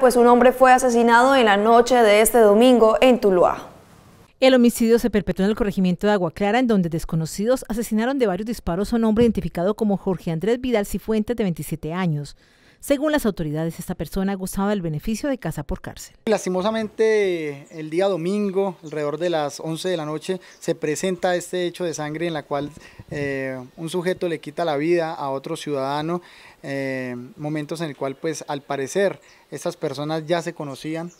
pues un hombre fue asesinado en la noche de este domingo en Tuluá. El homicidio se perpetró en el corregimiento de Agua Clara, en donde desconocidos asesinaron de varios disparos a un hombre identificado como Jorge Andrés Vidal Cifuentes, de 27 años. Según las autoridades, esta persona gozaba del beneficio de casa por cárcel. Lastimosamente, el día domingo, alrededor de las 11 de la noche, se presenta este hecho de sangre en la cual eh, un sujeto le quita la vida a otro ciudadano, eh, momentos en el cual, pues, al parecer, estas personas ya se conocían.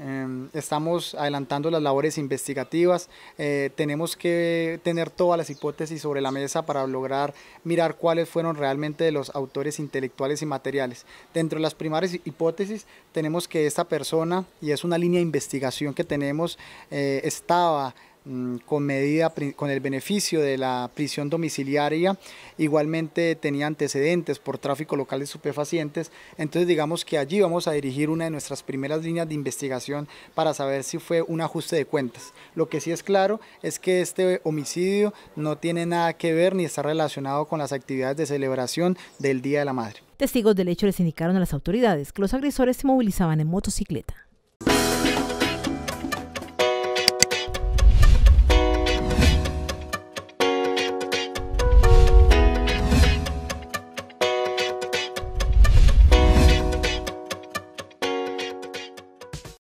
Em, estamos adelantando las labores investigativas, eh, tenemos que tener todas las hipótesis sobre la mesa para lograr mirar cuáles fueron realmente los autores intelectuales y materiales. Dentro de las primarias hipótesis tenemos que esta persona, y es una línea de investigación que tenemos, eh, estaba Mm, con, medida, con el beneficio de la prisión domiciliaria, igualmente tenía antecedentes por tráfico local de estupefacientes, entonces digamos que allí vamos a dirigir una de nuestras primeras líneas de investigación para saber si fue un ajuste de cuentas. Lo que sí es claro es que este homicidio no tiene nada que ver ni está relacionado con las actividades de celebración del Día de la Madre. Testigos del hecho les indicaron a las autoridades que los agresores se movilizaban en motocicleta.